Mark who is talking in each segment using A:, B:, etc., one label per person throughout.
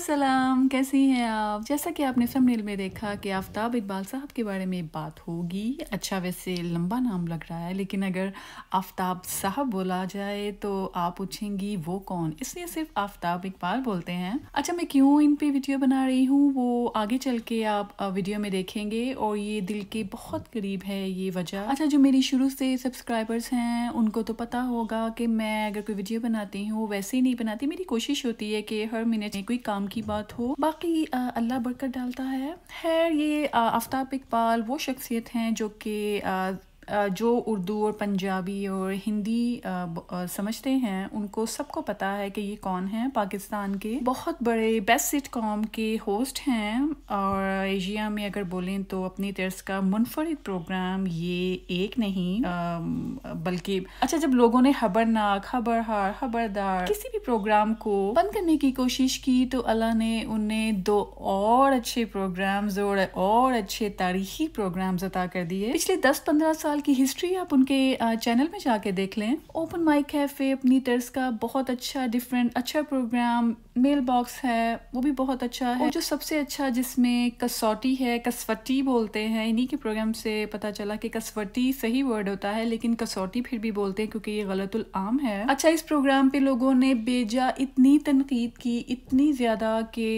A: सलाम कैसी हैं आप जैसा कि आपने थंबनेल में देखा कि आफ्ताब इकबाल साहब के बारे में बात होगी अच्छा वैसे लंबा नाम लग रहा है लेकिन अगर आफ्ताब साहब बोला जाए तो आप पूछेंगी वो कौन इसलिए सिर्फ आफ्ताब इकबाल बोलते हैं अच्छा मैं क्यों इन पे वीडियो बना रही हूँ वो आगे चल के आप वीडियो में देखेंगे और ये दिल के बहुत करीब है ये वजह अच्छा जो मेरी शुरू से सब्सक्राइबर्स हैं उनको तो पता होगा कि मैं अगर कोई वीडियो बनाती हूँ वैसे ही नहीं बनाती मेरी कोशिश होती है कि हर मिनट में कोई काम की बात हो बाकी अल्लाह बरकत डालता है खैर ये आफ्ताब इकबाल वो शख्सियत हैं जो कि जो उर्दू और पंजाबी और हिंदी समझते हैं उनको सबको पता है कि ये कौन है पाकिस्तान के बहुत बड़े बेस्ट सिट कॉम के होस्ट हैं और एशिया में अगर बोलें तो अपनी तर्ज का मुनफरद प्रोग्राम ये एक नहीं बल्कि अच्छा जब लोगों ने खबरनाक हार खबरदार किसी भी प्रोग्राम को बंद करने की कोशिश की तो अल्लाह ने उन्हें दो और अच्छे प्रोग्राम्स और और अच्छे तारीखी प्रोग्राम्स अदा कर दिए पिछले दस पंद्रह साल की हिस्ट्री आप उनके चैनल में जाके देख लें ओपन माइक है अपनी तर्स का बहुत अच्छा डिफरेंट अच्छा प्रोग्राम मेल बॉक्स है वो भी बहुत अच्छा है और जो सबसे अच्छा जिसमें कसौटी है कसवटी बोलते हैं इन्हीं के प्रोग्राम से पता चला कि कसवटी सही वर्ड होता है लेकिन कसौटी फिर भी बोलते हैं क्योंकि ये गलतुल आम है अच्छा इस प्रोग्राम पे लोगों ने बेजा इतनी तनकीद की इतनी ज़्यादा कि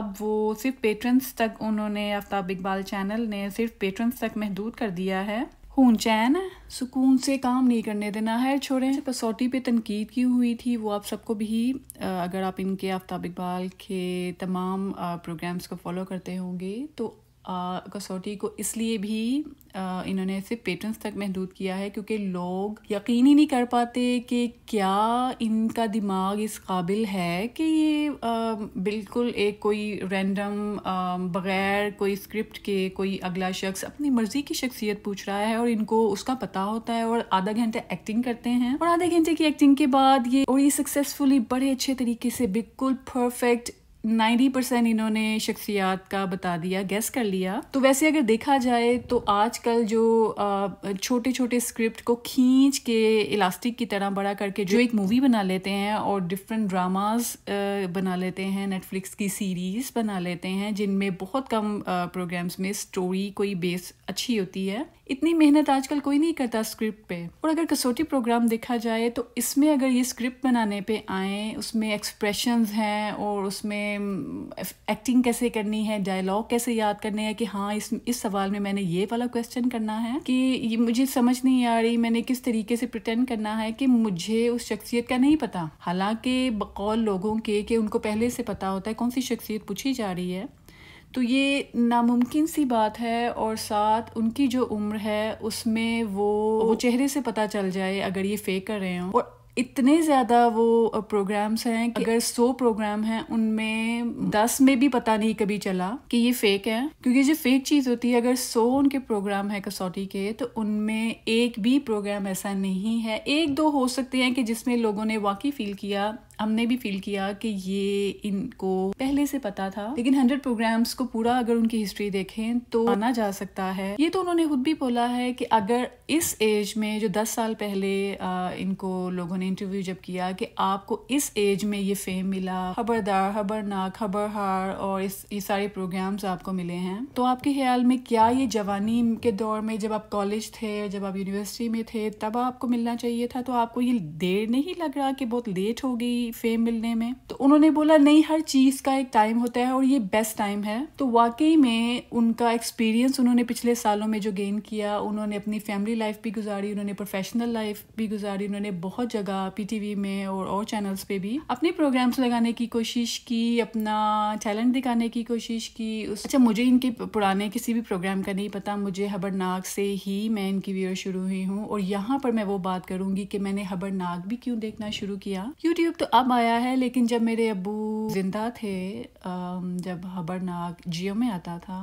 A: अब वो सिर्फ पेट्रंस तक उन्होंने आफ्ताब इकबाल चैनल ने सिर्फ पेट्रंस तक महदूद कर दिया है हूं चैन सुकून से काम नहीं करने देना है छोड़े कसौटी अच्छा, पे तनकीद की हुई थी वो आप सबको भी अगर आप इनके आफ्ताब इकबाल के तमाम प्रोग्राम्स को फॉलो करते होंगे तो कसौटी को इसलिए भी आ, इन्होंने इसे पेटेंट्स तक महदूद किया है क्योंकि लोग यकीन ही नहीं कर पाते कि क्या इनका दिमाग इस काबिल है कि ये आ, बिल्कुल एक कोई रैंडम बग़ैर कोई स्क्रिप्ट के कोई अगला शख्स अपनी मर्ज़ी की शख्सियत पूछ रहा है और इनको उसका पता होता है और आधा घंटे एक्टिंग करते हैं और आधे घंटे की एक्टिंग के बाद ये और ये सक्सेसफुली बड़े अच्छे तरीके से बिल्कुल परफेक्ट नाइन्टी परसेंट इन्होंने शख्सियात का बता दिया गैस कर लिया तो वैसे अगर देखा जाए तो आजकल जो छोटे छोटे स्क्रिप्ट को खींच के इलास्टिक की तरह बड़ा करके जो एक मूवी बना लेते हैं और डिफरेंट ड्रामास बना लेते हैं नेटफ्लिक्स की सीरीज़ बना लेते हैं जिनमें बहुत कम प्रोग्राम्स में स्टोरी कोई बेस अच्छी होती है इतनी मेहनत आजकल कोई नहीं करता स्क्रिप्ट पे और अगर कसौटी प्रोग्राम देखा जाए तो इसमें अगर ये स्क्रिप्ट बनाने पे आए उसमें एक्सप्रेशन हैं और उसमें एक्टिंग कैसे करनी है डायलॉग कैसे याद करने हैं कि हाँ इस इस सवाल में मैंने ये वाला क्वेश्चन करना है कि ये मुझे समझ नहीं आ रही मैंने किस तरीके से प्रटेंड करना है कि मुझे उस शख्सियत का नहीं पता हालांकि बकौल लोगों के कि उनको पहले से पता होता है कौन सी शख्सियत पूछी जा रही है तो ये नामुमकिन सी बात है और साथ उनकी जो उम्र है उसमें वो वो चेहरे से पता चल जाए अगर ये फेक कर रहे हो और इतने ज़्यादा वो प्रोग्राम्स हैं कि अगर सौ प्रोग्राम हैं उनमें दस में भी पता नहीं कभी चला कि ये फेक है क्योंकि जो फेक चीज़ होती है अगर सौ उनके प्रोग्राम है कसौटी के तो उनमें एक भी प्रोग्राम ऐसा नहीं है एक दो हो सकते हैं कि जिसमें लोगों ने वाकई फील किया हमने भी फील किया कि ये इनको पहले से पता था लेकिन हंड्रेड प्रोग्राम्स को पूरा अगर उनकी हिस्ट्री देखें तो माना जा सकता है ये तो उन्होंने खुद भी बोला है कि अगर इस एज में जो दस साल पहले इनको लोगों ने इंटरव्यू जब किया कि आपको इस एज में ये फेम मिला खबरदार खबरनाक हार और इस ये सारे प्रोग्राम्स आपको मिले हैं तो आपके ख्याल में क्या ये जवानी के दौर में जब आप कॉलेज थे जब आप यूनिवर्सिटी में थे तब आपको मिलना चाहिए था तो आपको ये देर नहीं लग रहा कि बहुत लेट हो गई फेम मिलने में तो उन्होंने बोला नहीं हर चीज़ का एक टाइम होता है और ये बेस्ट टाइम है तो वाकई में उनका एक्सपीरियंस उन्होंने पिछले सालों में जो गेन किया उन्होंने अपनी फैमिली लाइफ भी गुजारी उन्होंने प्रोफेशनल लाइफ भी गुजारी उन्होंने बहुत जगह पीटीवी में और और चैनल्स पे भी अपने प्रोग्राम्स लगाने की कोशिश की अपना टैलेंट दिखाने की कोशिश की उस अच्छा मुझे इनके पुराने किसी भी प्रोग्राम का नहीं पता मुझे हबरनाक से ही मैं इनकी व्यूअर शुरू हुई हूँ और यहाँ पर मैं वो बात करूंगी कि मैंने हबरनाक भी क्यों देखना शुरू किया यूट्यूब तो अब आया है लेकिन जब मेरे अबू ज़िंदा थे जब हबरनाग जियो में आता था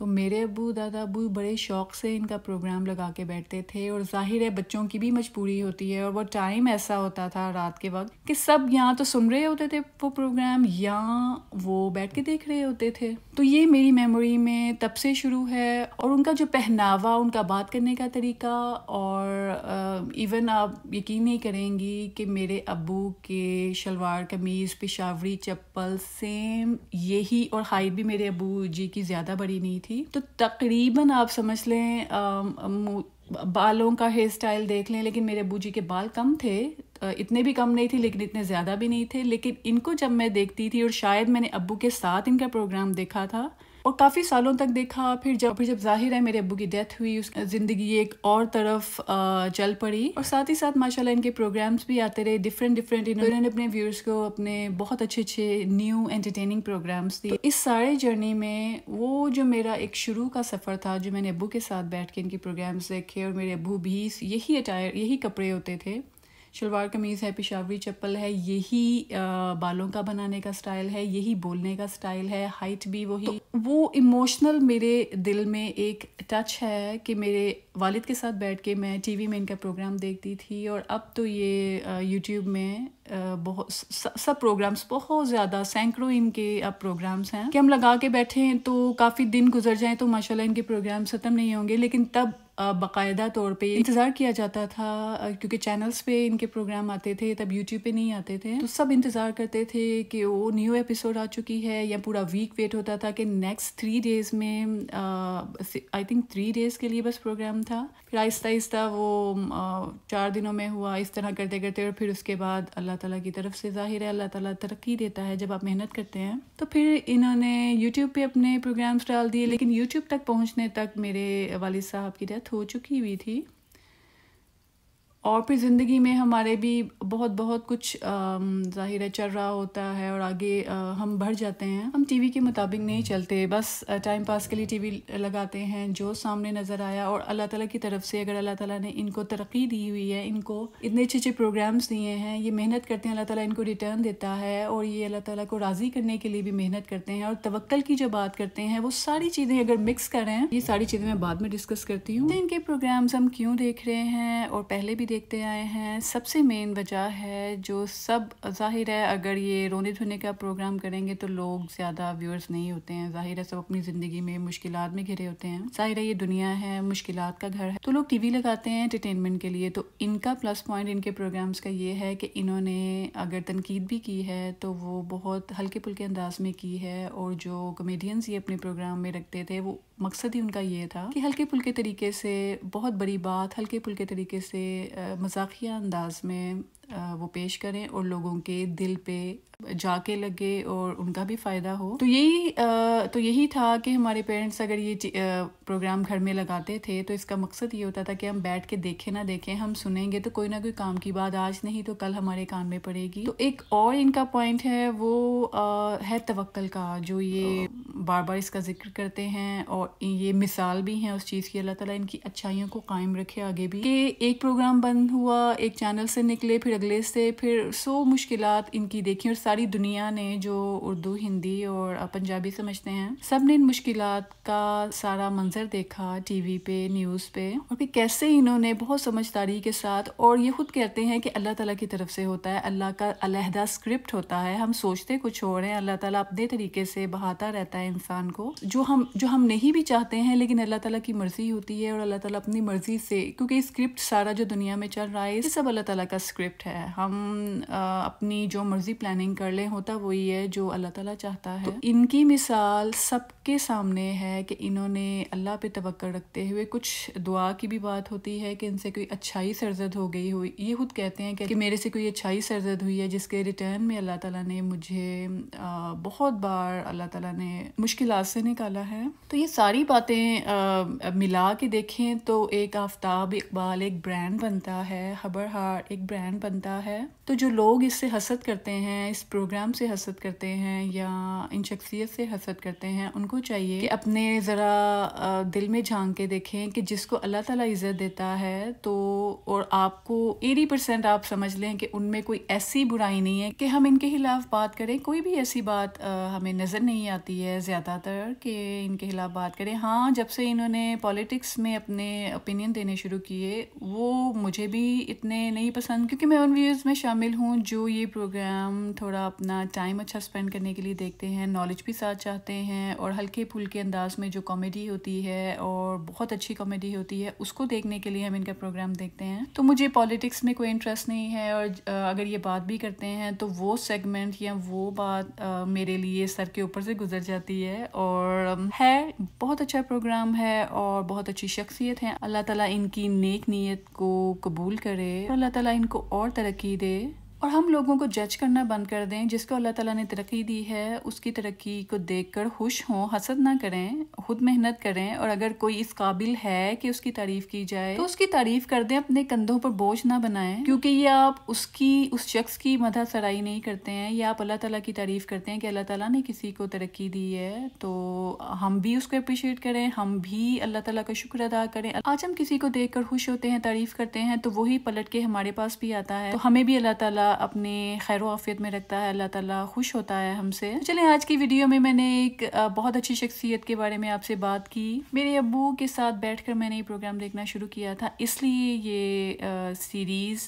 A: तो मेरे अबू दादा अबू बड़े शौक़ से इनका प्रोग्राम लगा के बैठते थे और जाहिर है बच्चों की भी मजबूरी होती है और वो टाइम ऐसा होता था रात के वक्त कि सब यहाँ तो सुन रहे होते थे वो प्रोग्राम या वो बैठ के देख रहे होते थे तो ये मेरी मेमोरी में तब से शुरू है और उनका जो पहनावा उनका बात करने का तरीका और इवन आप यकीन नहीं करेंगी कि मेरे अबू के शलवार कमीज़ पेशावरी चप्पल सेम यही और हाइट भी मेरे अबू जी की ज़्यादा बड़ी नहीं थी थी तो तकरीबन आप समझ लें बालों का हेयर स्टाइल देख लें लेकिन मेरे अबू जी के बाल कम थे इतने भी कम नहीं थे लेकिन इतने ज़्यादा भी नहीं थे लेकिन इनको जब मैं देखती थी और शायद मैंने अबू के साथ इनका प्रोग्राम देखा था और काफ़ी सालों तक देखा फिर जब फिर जब जाहिर है मेरे अबू की डेथ हुई उस ज़िंदगी एक और तरफ चल पड़ी और साथ ही साथ माशाल्लाह इनके प्रोग्राम्स भी आते रहे डिफरेंट डिफरेंट इन्होंने अपने व्यूअर्स को अपने बहुत अच्छे अच्छे न्यू एंटरटेनिंग प्रोग्राम्स दिए तो इस सारे जर्नी में वो जो मेरा एक शुरू का सफ़र था जो मैंने अबू के साथ बैठ के इनके प्रोग्राम्स देखे और मेरे अबू भी यही अटायर यही कपड़े होते थे शलवार कमीज़ है पिशावरी चप्पल है यही बालों का बनाने का स्टाइल है यही बोलने का स्टाइल है हाइट भी वही तो वो इमोशनल मेरे दिल में एक टच है कि मेरे वालिद के साथ बैठ के मैं टीवी में इनका प्रोग्राम देखती थी और अब तो ये यूट्यूब में बहुत सब प्रोग्राम्स बहुत ज़्यादा सैकड़ों इनके अब प्रोग्राम्स हैं कि हम लगा के बैठे हैं तो काफ़ी दिन गुजर जाएं तो माशाल्लाह इनके प्रोग्राम्स ख़त्म नहीं होंगे लेकिन तब बाकायदा तौर पे इंतज़ार किया जाता था क्योंकि चैनल्स पे इनके प्रोग्राम आते थे तब यूट्यूब पे नहीं आते थे तो सब इंतज़ार करते थे कि वो न्यू एपिसोड आ चुकी है या पूरा वीक वेट होता था कि नेक्स्ट थ्री डेज़ में आई थिंक थ्री डेज़ के लिए बस प्रोग्राम था फिर आहिस्ता आहिस्ता वो आ, चार दिनों में हुआ इस तरह करते करते और फिर उसके बाद अल्लाह ताला की तरफ से ज़ाहिर है अल्लाह ताला तरक्की देता है जब आप मेहनत करते हैं तो फिर इन्होंने यूट्यूब पे अपने प्रोग्राम्स डाल दिए लेकिन यूट्यूब तक पहुँचने तक मेरे वालिद साहब की डेथ हो चुकी हुई थी और फिर ज़िंदगी में हमारे भी बहुत बहुत कुछ ज़ाहिर है चल रहा होता है और आगे आ, हम बढ़ जाते हैं हम टीवी के मुताबिक नहीं चलते बस टाइम पास के लिए टीवी लगाते हैं जो सामने नज़र आया और अल्लाह ताला की तरफ से अगर अल्लाह ताला ने इनको तरक्की दी हुई है इनको इतने अच्छे अच्छे प्रोग्राम्स दिए हैं ये मेहनत करते हैं अल्लाह ताला इनको रिटर्न देता है और ये अल्लाह ताला को राज़ी करने के लिए भी मेहनत करते हैं और तवक्ल की जो बात करते हैं वो सारी चीज़ें अगर मिक्स करें ये सारी चीज़ें मैं बाद में डिस्कस करती हूँ तो इनके प्रोग्राम्स हम क्यों देख रहे हैं और पहले भी देखते आए हैं सबसे मेन वजह है जो सब जाहिर है अगर ये रोने धोने का प्रोग्राम करेंगे तो लोग ज़्यादा व्यूअर्स नहीं होते हैं जाहिर है सब अपनी ज़िंदगी में मुश्किल में घिरे होते हैं जाहिर है ये दुनिया है मुश्किल का घर है तो लोग टी वी लगाते हैं एंटरटेनमेंट के लिए तो इनका प्लस पॉइंट इनके प्रोग्राम्स का ये है कि इन्होंने अगर तनकीद भी की है तो वो बहुत हल्के पुल्के अंदाज में की है और जो कमेडियंस ये अपने प्रोग्राम में रखते थे वो मकसद ही उनका ये था कि हल्के पुल्के तरीके से बहुत बड़ी बात हल्के पुल्के तरीके से मजाकिया अंदाज में वो पेश करें और लोगों के दिल पे जाके लगे और उनका भी फ़ायदा हो तो यही तो यही था कि हमारे पेरेंट्स अगर ये प्रोग्राम घर में लगाते थे तो इसका मकसद ये होता था कि हम बैठ के देखें ना देखें हम सुनेंगे तो कोई ना कोई काम की बात आज नहीं तो कल हमारे कान में पड़ेगी तो एक और इनका पॉइंट है वो है तवक्ल का जो ये बार बार इसका जिक्र करते हैं और ये मिसाल भी हैं उस चीज़ की अल्लाह ताला इनकी अच्छाइयों को कायम रखे आगे भी कि एक प्रोग्राम बंद हुआ एक चैनल से निकले फिर अगले से फिर सो मुश्किल इनकी देखी और सारी दुनिया ने जो उर्दू हिंदी और पंजाबी समझते हैं सब ने इन मुश्किल का सारा मंजर देखा टीवी पे न्यूज़ पे और फिर कैसे इन्होंने बहुत समझदारी के साथ और ये खुद कहते हैं कि अल्लाह ताला की तरफ से होता है अल्लाह का अलहदा स्क्रिप्ट होता है हम सोचते कुछ और हैं अल्लाह ताला अपने तरीके से बहाता रहता है इंसान को जो हम जो हम नहीं भी चाहते हैं लेकिन अल्लाह ताला की मर्ज़ी होती है और अल्लाह ताला अपनी मर्ज़ी से क्योंकि स्क्रिप्ट सारा जो दुनिया में चल रहा है ये सब अल्लाह ताला का स्क्रिप्ट है हम आ, अपनी जो मर्ज़ी प्लानिंग कर ले होता वही है जो अल्लाह ताला चाहता है तो, तो इनकी मिसाल सबके सामने है कि इन्होंने अल्लाह पे तवक्ल रखते हुए कुछ दुआ की भी बात होती है कि इनसे कोई अच्छाई सरजद हो गई हुई ये खुद कहते हैं कि मेरे से कोई अच्छाई सरजद हुई है जिसके रिटर्न में अल्लाह ताला ने मुझे आ, बहुत बार अल्लाह ताला ने मुश्किल से निकाला है तो ये सारी बातें मिला के देखें तो एक आफ्ताब इकबाल एक ब्रांड बनता है हबर हार एक ब्रांड बनता है तो जो लोग इससे हसद करते हैं इस प्रोग्राम से हसद करते हैं या इन शख्सियत से हसद करते हैं उनको चाहिए कि अपने ज़रा दिल में झांक के देखें कि जिसको अल्लाह ताला इज़्ज़त देता है तो और आपको एटी परसेंट आप समझ लें कि उनमें कोई ऐसी बुराई नहीं है कि हम इनके खिलाफ बात करें कोई भी ऐसी बात हमें नज़र नहीं आती है ज़्यादातर कि इनके खिलाफ बात करें हाँ जब से इन्होंने पॉलिटिक्स में अपने ओपिनियन देने शुरू किए वो मुझे भी इतने नहीं पसंद क्योंकि मैं उन व्यूज़ में शामिल हूँ जो ये प्रोग्राम थोड़ा अपना टाइम अच्छा स्पेंड करने के लिए देखते हैं नॉलेज भी साथ चाहते हैं और हल्के फुल्के अंदाज में जो कॉमेडी होती है और बहुत अच्छी कॉमेडी होती है उसको देखने के लिए हम इनका प्रोग्राम देखते हैं तो मुझे पॉलिटिक्स में कोई इंटरेस्ट नहीं है और अगर ये बात भी करते हैं तो वो सेगमेंट या वो बात मेरे लिए सर के ऊपर से गुजर जाती करती है और है बहुत अच्छा प्रोग्राम है और बहुत अच्छी शख्सियत है अल्लाह ताला इनकी नेक नीयत को कबूल करे अल्लाह ताला इनको और तरक्की दे और हम लोगों को जज करना बंद कर दें जिसको अल्लाह ताला ने तरक्की दी है उसकी तरक्की को देखकर खुश हों हसद ना करें खुद मेहनत करें और अगर कोई इस काबिल है कि उसकी तारीफ की जाए तो उसकी तारीफ कर दें अपने कंधों पर बोझ ना बनाएं क्योंकि ये आप उसकी उस शख्स की मदा सराई नहीं करते हैं या आप अल्लाह तला की तारीफ करते हैं कि अल्लाह तला ने किसी को तरक्की दी है तो हम भी उसको अप्रिशिएट करें हम भी अल्लाह तला का शुक्र अदा करें आज हम किसी को देख खुश होते हैं तारीफ करते हैं तो वही पलट के हमारे पास भी आता है तो हमें भी अल्लाह तला अपने खैर आफियत में रखता है अल्लाह ताला खुश होता है हमसे चलिए आज की वीडियो में मैंने एक बहुत अच्छी शख्सियत के बारे में आपसे बात की मेरे अबू के साथ बैठकर मैंने ये प्रोग्राम देखना शुरू किया था इसलिए ये सीरीज़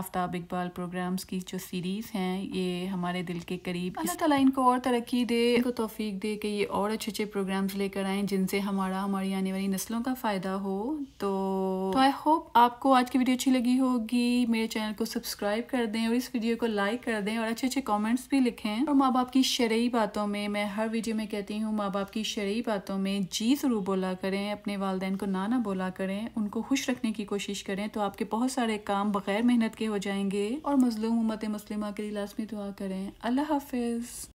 A: आफ्ताब इकबाल प्रोग्राम्स की जो सीरीज़ हैं ये हमारे दिल के करीब अल्लाह तला इनको और तरक्की दे इनको तोफीक दे कि ये और अच्छे अच्छे प्रोग्राम्स लेकर आए जिनसे हमारा हमारी आने वाली नस्लों का फ़ायदा हो तो आई तो होप आपको आज की वीडियो अच्छी लगी होगी मेरे चैनल को सब्सक्राइब कर दें और इस वीडियो को लाइक कर दें और अच्छे अच्छे कॉमेंट्स भी लिखें और माँ बाप की शरयी बातों में मैं हर वीडियो में कहती हूँ माँ बाप की शरी बातों में जी ज़रूर बोला करें अपने वालदेन को ना ना बोला करें उनको खुश रखने की कोशिश करें तो आपके बहुत सारे काम बगैर मेहनत के हो जाएंगे और मजलूम उम्मत मुस्लिमा के लिए लाजमी दुआ करें अल्लाह हाफिज़